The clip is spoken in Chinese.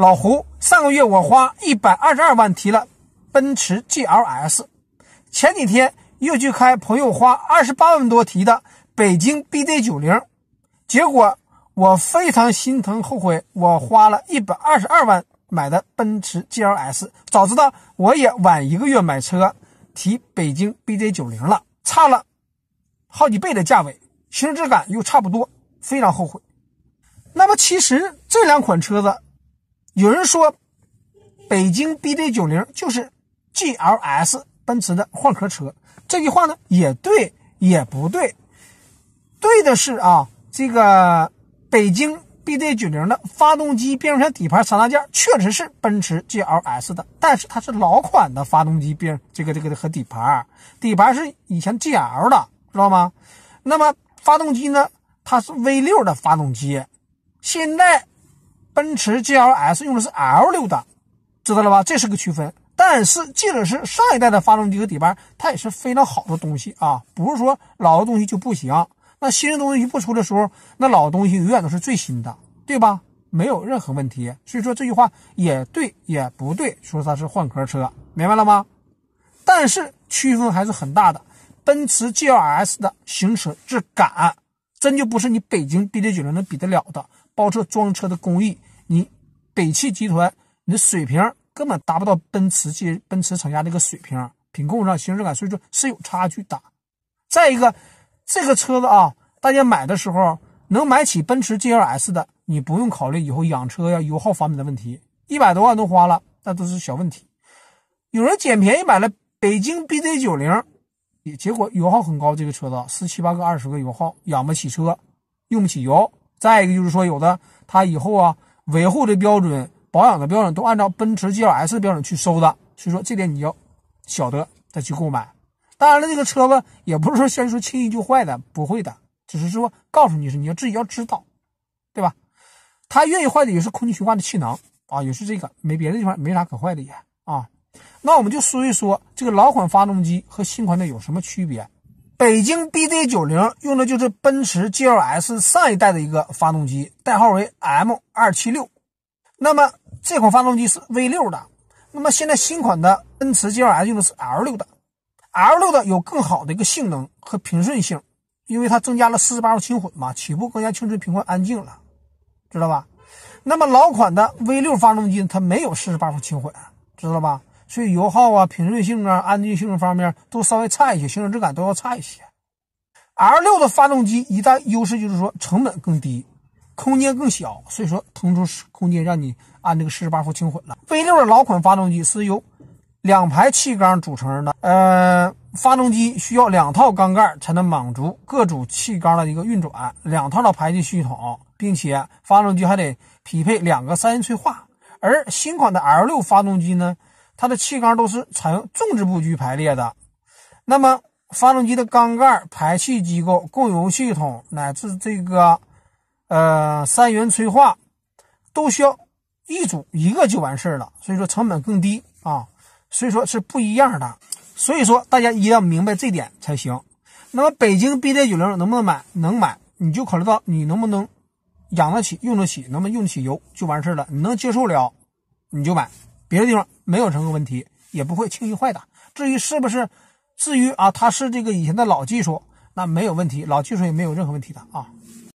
老胡，上个月我花一百二十二万提了奔驰 GLS，前几天又去开朋友花二十八万多提的北京 BJ 九零，结果我非常心疼后悔，我花了一百二十二万买的奔驰 GLS，早知道我也晚一个月买车提北京 BJ 九零了，差了好几倍的价位，行驶质感又差不多，非常后悔。那么其实这两款车子。有人说，北京 BZ90 就是 GLS 奔驰的换壳车，这句话呢也对也不对。对的是啊，这个北京 BZ90 的发动机、变速箱、底盘三大件确实是奔驰 GLS 的，但是它是老款的发动机变这个这个和底盘，底盘是以前 GL 的，知道吗？那么发动机呢，它是 V6 的发动机，现在。奔驰 GLS 用的是 L 六的，知道了吧？这是个区分。但是即使是上一代的发动机和底盘，它也是非常好的东西啊，不是说老的东西就不行。那新的东西一不出的时候，那老东西永远都是最新的，对吧？没有任何问题。所以说这句话也对也不对，说它是换壳车，明白了吗？但是区分还是很大的。奔驰 GLS 的行驶质感，真就不是你北京 BJ 九零能比得了的。包车装车的工艺。你北汽集团，你的水平根本达不到奔驰、捷奔驰厂家那个水平，品控上、行驶感，所以说是有差距的。再一个，这个车子啊，大家买的时候能买起奔驰 GLS 的，你不用考虑以后养车呀、油耗方面的问题。一百多万都花了，那都是小问题。有人捡便宜买了北京 BJ 九零，结果油耗很高，这个车子十七八个、二十个油耗，养不起车，用不起油。再一个就是说，有的他以后啊。维护的标准、保养的标准都按照奔驰 GLS 的标准去收的，所以说这点你要晓得再去购买。当然了，这个车子也不是说，先说轻易就坏的，不会的，只是说告诉你是你要自己要知道，对吧？它愿意坏的也是空气循环的气囊啊，也是这个，没别的地方没啥可坏的也啊。那我们就说一说这个老款发动机和新款的有什么区别。北京 BZ90 用的就是奔驰 GLS 上一代的一个发动机，代号为 M276。那么这款发动机是 V6 的。那么现在新款的奔驰 GLS 用的是 L6 的，L6 的有更好的一个性能和平顺性，因为它增加了4 8伏轻混嘛，起步更加轻顺、平快安静了，知道吧？那么老款的 V6 发动机它没有4 8伏轻混，知道吧？所以油耗啊、平顺性啊、安静性方面都稍微差一些，行驶质感都要差一些。L6 的发动机一旦优势就是说成本更低，空间更小，所以说腾出空间让你按这个四十八伏轻混了。v 六的老款发动机是由两排气缸组成的，呃，发动机需要两套缸盖才能满足各组气缸的一个运转，两套的排气系统，并且发动机还得匹配两个三元催化。而新款的 L6 发动机呢？它的气缸都是采用纵置布局排列的，那么发动机的缸盖、排气机构、供油系统乃至这个呃三元催化都需要一组一个就完事儿了，所以说成本更低啊，所以说是不一样的，所以说大家一定要明白这点才行。那么北京 BJ 九零能不能买？能买，你就考虑到你能不能养得起、用得起，能不能用得起油就完事儿了。你能接受了，你就买。别的地方没有任何问题，也不会轻易坏的。至于是不是，至于啊，它是这个以前的老技术，那没有问题，老技术也没有任何问题的啊。